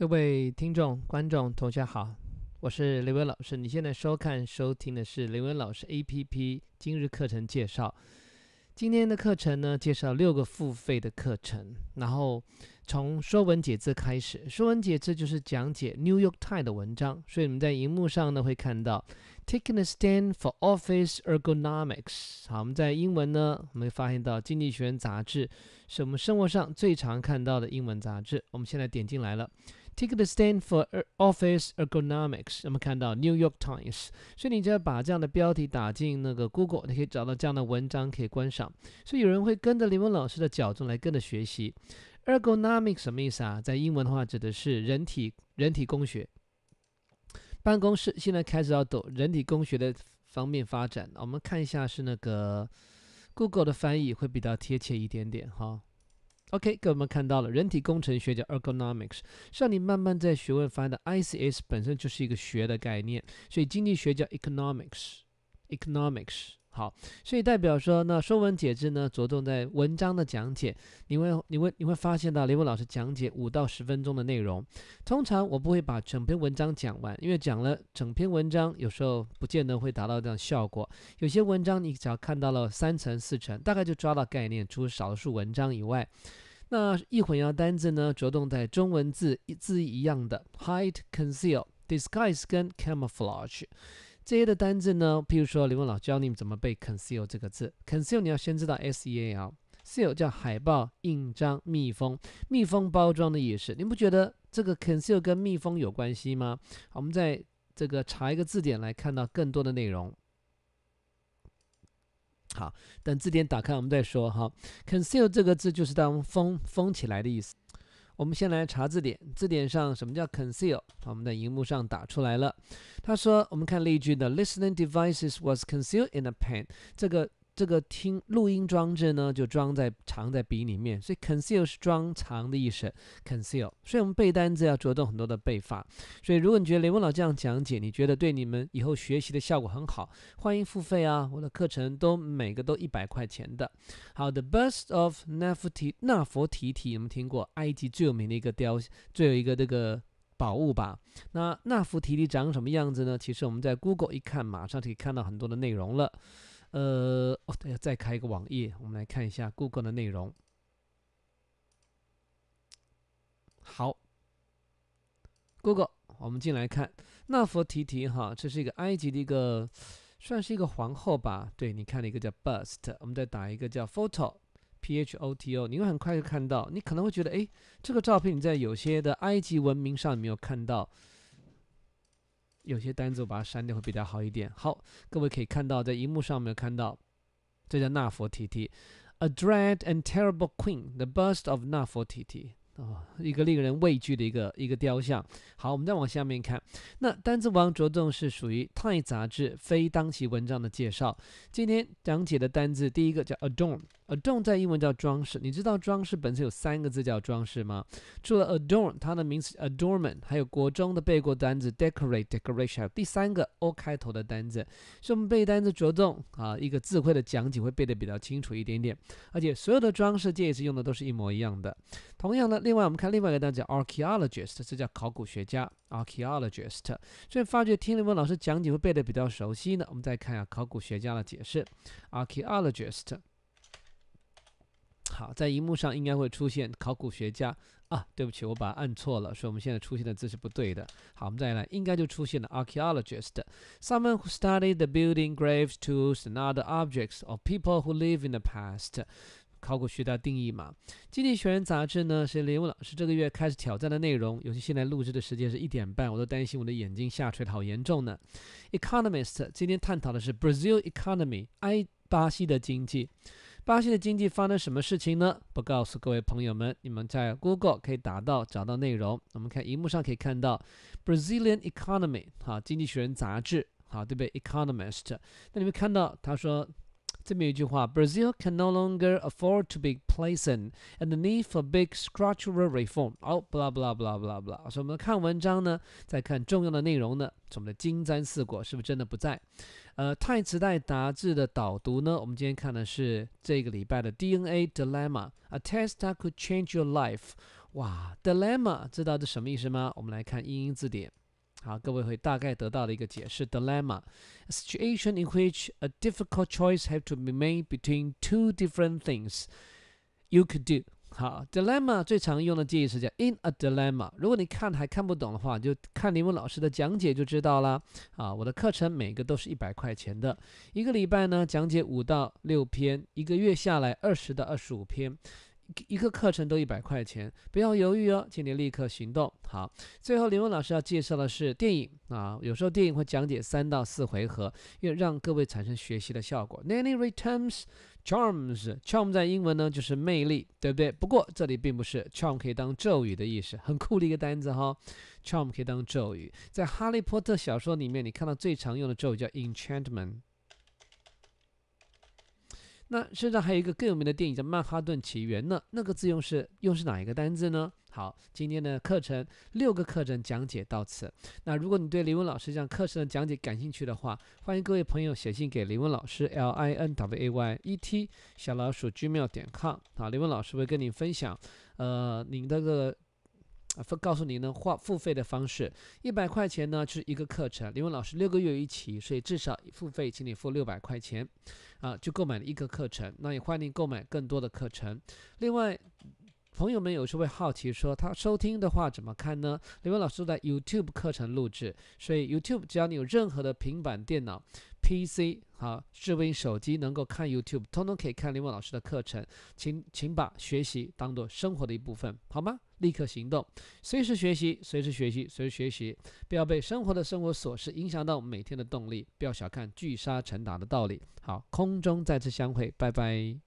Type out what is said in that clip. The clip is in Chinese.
各位听众、观众、同学好，我是雷文老师。你现在收看、收听的是雷文老师 APP 今日课程介绍。今天的课程呢，介绍六个付费的课程，然后从《说文解字》开始，《说文解字》就是讲解《New York Times》的文章，所以我们在荧幕上呢会看到 “Taking a Stand for Office Ergonomics”。好，我们在英文呢，我们会发现到《经济学人》杂志是我们生活上最常看到的英文杂志。我们现在点进来了。Take the stand for office ergonomics。我们看到《New York Times》，所以你只要把这样的标题打进那个 Google，你可以找到这样的文章可以观赏。所以有人会跟着林文老师的脚步来跟着学习。ergonomics 什么意思啊？在英文的话指的是人体人体工学。办公室现在开始要走人体工学的方面发展。我们看一下是那个 Google 的翻译会比较贴切一点点哈。OK，各位，我们看到了人体工程学叫 ergonomics，像你慢慢在学问现的 ICS 本身就是一个学的概念，所以经济学叫 economics，economics。好，所以代表说，那《说文解字》呢着重在文章的讲解。你会，你会，你会发现到雷文老师讲解五到十分钟的内容。通常我不会把整篇文章讲完，因为讲了整篇文章，有时候不见得会达到这样效果。有些文章你只要看到了三层四层，大概就抓到概念。除了少数文章以外，那易混淆单字呢着重在中文字一字一样的 hide conceal disguise 跟 camouflage。这些的单字呢？譬如说，刘文老教你们怎么背 “conceal” 这个字。conceal 你要先知道 s-e-a-l，seal 叫海报、印章、密封、密封包装的意思。你不觉得这个 conceal 跟密封有关系吗？我们在这个查一个字典来看到更多的内容。好，等字典打开，我们再说哈。conceal 这个字就是当封封起来的意思。我们先来查字典，字典上什么叫 conceal？我们的荧幕上打出来了。他说，我们看例句的 listening devices was concealed in a pen。这个这个听录音装置呢，就装在藏在鼻里面，所以 conceal 是装藏的意思，conceal。所以我们背单词要着重很多的背法。所以如果你觉得雷蒙老这样讲解，你觉得对你们以后学习的效果很好，欢迎付费啊！我的课程都每个都一百块钱的。好，The Bust of Nefert 提，有没有听过埃及最有名的一个雕，最有一个这个宝物吧？那纳芙提提长什么样子呢？其实我们在 Google 一看，马上可以看到很多的内容了。呃，哦，等下再开一个网页，我们来看一下 Google 的内容。好，Google，我们进来看纳佛提提哈，这是一个埃及的一个，算是一个皇后吧。对你看了一个叫 Bust，我们再打一个叫 Photo，P H O T O，你会很快就看到，你可能会觉得，哎，这个照片你在有些的埃及文明上没有看到。有些单词我把它删掉会比较好一点。好，各位可以看到在荧幕上面看到，这叫纳佛提提，a dread and terrible queen，the bust of 纳佛提提啊，一个令人畏惧的一个一个雕像。好，我们再往下面看，那单字王着重是属于太杂志非当期文章的介绍。今天讲解的单字，第一个叫 adorn。Adorn 在英文叫装饰，你知道装饰本身有三个字叫装饰吗？除了 adorn，它的名词 adornment，还有国中的背过单词 d e c o r a t e d e c o r a t i o n 第三个 o 开头的单词是我们背单词着重啊，一个字汇的讲解会背得比较清楚一点点。而且所有的装饰介词用的都是一模一样的。同样的，另外我们看另外一个单词 archaeologist，这叫考古学家 archaeologist。所以发觉听李文老师讲解会背得比较熟悉呢。我们再看一下考古学家的解释 archaeologist。好，在荧幕上应该会出现考古学家啊，对不起，我把它按错了，所以我们现在出现的字是不对的。好，我们再来，应该就出现了 archaeologist，someone who s t u d i e d the building graves，tools and other objects of people who live in the past，考古学家定义嘛。经济学人杂志呢是林文老师这个月开始挑战的内容。尤其现在录制的时间是一点半，我都担心我的眼睛下垂的好严重呢。Economist，今天探讨的是 Brazil economy，埃巴西的经济。巴西的经济发生什么事情呢？不告诉各位朋友们，你们在 Google 可以打到找到内容。我们看荧幕上可以看到，Brazilian Economy，好，《经济学人》杂志，好，对不对？Economist。那你们看到他说。这么一句话，Brazil can no longer afford to be p l a c e n t and the need for big structural reform。哦，blah blah blah blah blah。所以我们看文章呢，再看重要的内容呢，我们的金簪四果是不是真的不在？呃，太磁带》杂志的导读呢，我们今天看的是这个礼拜的 DNA dilemma，a test that could change your life。哇，dilemma 知道这什么意思吗？我们来看英英字典。好，各位会大概得到的一个解释。Dilemma，a situation in which a difficult choice have to be made between two different things you could do。好，dilemma 最常用的介意词叫 in a dilemma。如果你看还看不懂的话，就看林木老师的讲解就知道了。啊，我的课程每个都是一百块钱的，一个礼拜呢讲解五到六篇，一个月下来二十到二十五篇。一个课程都一百块钱，不要犹豫哦，请你立刻行动。好，最后林文老师要介绍的是电影啊，有时候电影会讲解三到四回合，因为让各位产生学习的效果。Nanny returns charms，charm 在英文呢就是魅力，对不对？不过这里并不是 charm 可以当咒语的意思，很酷的一个单词哈，charm 可以当咒语。在《哈利波特》小说里面，你看到最常用的咒语叫 e n c h a n t m e n t 那现在还有一个更有名的电影叫《曼哈顿起源》呢，那个字用是用是哪一个单字呢？好，今天的课程六个课程讲解到此。那如果你对林文老师这样课程的讲解感兴趣的话，欢迎各位朋友写信给林文老师 l i n w a y e t 小老鼠 gmail 点 com 啊，林文老师会跟您分享，呃，您的这个。告诉您呢，话付费的方式，一百块钱呢就是一个课程。李文老师六个月一期，所以至少付费，请你付六百块钱，啊，就购买了一个课程。那也欢迎购买更多的课程。另外，朋友们有时候会好奇说，他收听的话怎么看呢？李文老师在 YouTube 课程录制，所以 YouTube 只要你有任何的平板电脑。PC 好，智慧手机能够看 YouTube，统统可以看林峰老师的课程。请请把学习当做生活的一部分，好吗？立刻行动，随时学习，随时学习，随时学习，不要被生活的生活琐事影响到我们每天的动力。不要小看聚沙成塔的道理。好，空中再次相会，拜拜。